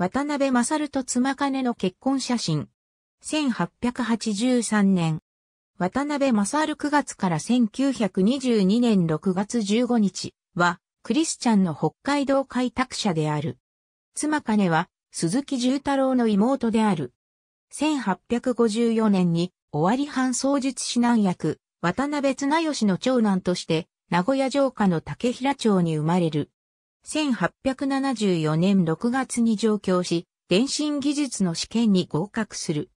渡辺勝と妻金の結婚写真。1883年。渡辺勝9月から1922年6月15日は、クリスチャンの北海道開拓者である。妻金は、鈴木重太郎の妹である。1854年に、終わり半創術指南役、渡辺綱吉の長男として、名古屋城下の竹平町に生まれる。1874年6月に上京し、電信技術の試験に合格する。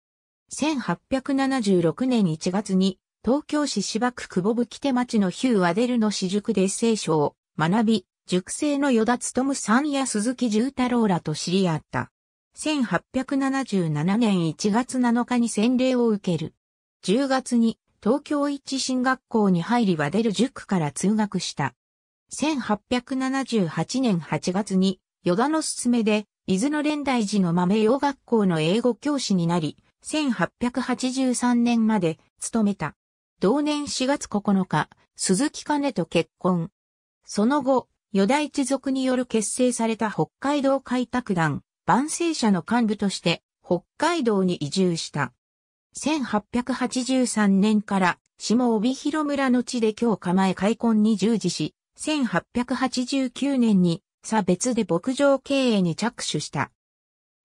1876年1月に、東京市芝区久保吹手町のヒュー・アデルの私塾で聖書を学び、塾生の与田勤さんや鈴木重太郎らと知り合った。1877年1月7日に洗礼を受ける。10月に東京一新学校に入りワデル塾から通学した。1878年8月に、与田の勧めで、伊豆の連大寺の豆洋学校の英語教師になり、1883年まで勤めた。同年4月9日、鈴木兼と結婚。その後、与田一族による結成された北海道開拓団、万世社の幹部として、北海道に移住した。1883年から下帯広村の地で日構え開墾に従事し、1889年に差別で牧場経営に着手した。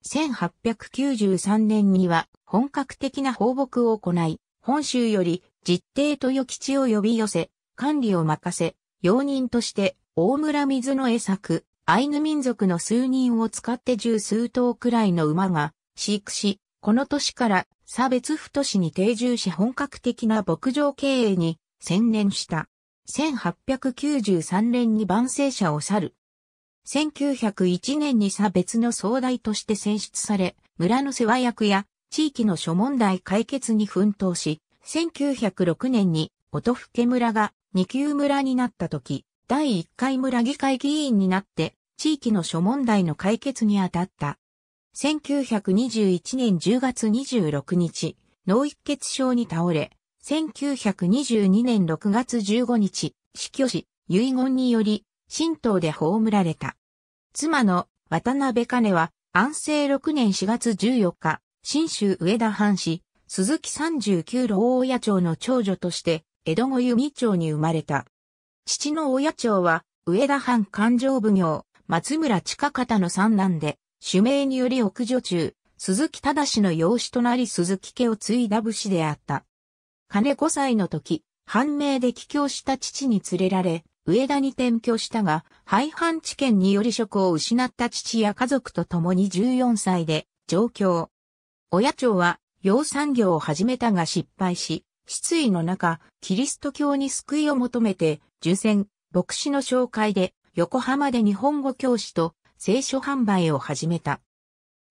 1893年には本格的な放牧を行い、本州より実定豊吉を呼び寄せ、管理を任せ、容認として大村水の餌作、アイヌ民族の数人を使って十数頭くらいの馬が飼育し、この年から差別府都市に定住し本格的な牧場経営に専念した。1893年に万世社を去る。1901年に差別の総代として選出され、村の世話役や地域の諸問題解決に奮闘し、1906年に音更村が二級村になった時、第一回村議会議員になって地域の諸問題の解決に当たった。1921年10月26日、脳一血症に倒れ、1922年6月15日、死去し、遺言により、神道で葬られた。妻の渡辺金は、安政6年4月14日、新州上田藩市、鈴木39郎親町の長女として、江戸後弓町に生まれた。父の親町は、上田藩勘定奉行、松村近方の三男で、主名により奥女中、鈴木忠の養子となり鈴木家を継いだ武士であった。金5歳の時、判明で帰郷した父に連れられ、上田に転居したが、廃藩置県により職を失った父や家族と共に14歳で上京。親長は養産業を始めたが失敗し、失意の中、キリスト教に救いを求めて、受選、牧師の紹介で、横浜で日本語教師と聖書販売を始めた。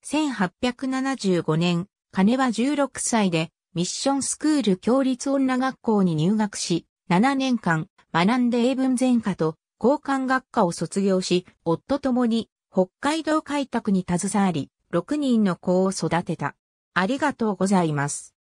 1875年、金は16歳でミッションスクール共立女学校に入学し、7年間学んで英文全科と交換学科を卒業し、夫ともに北海道開拓に携わり、6人の子を育てた。ありがとうございます。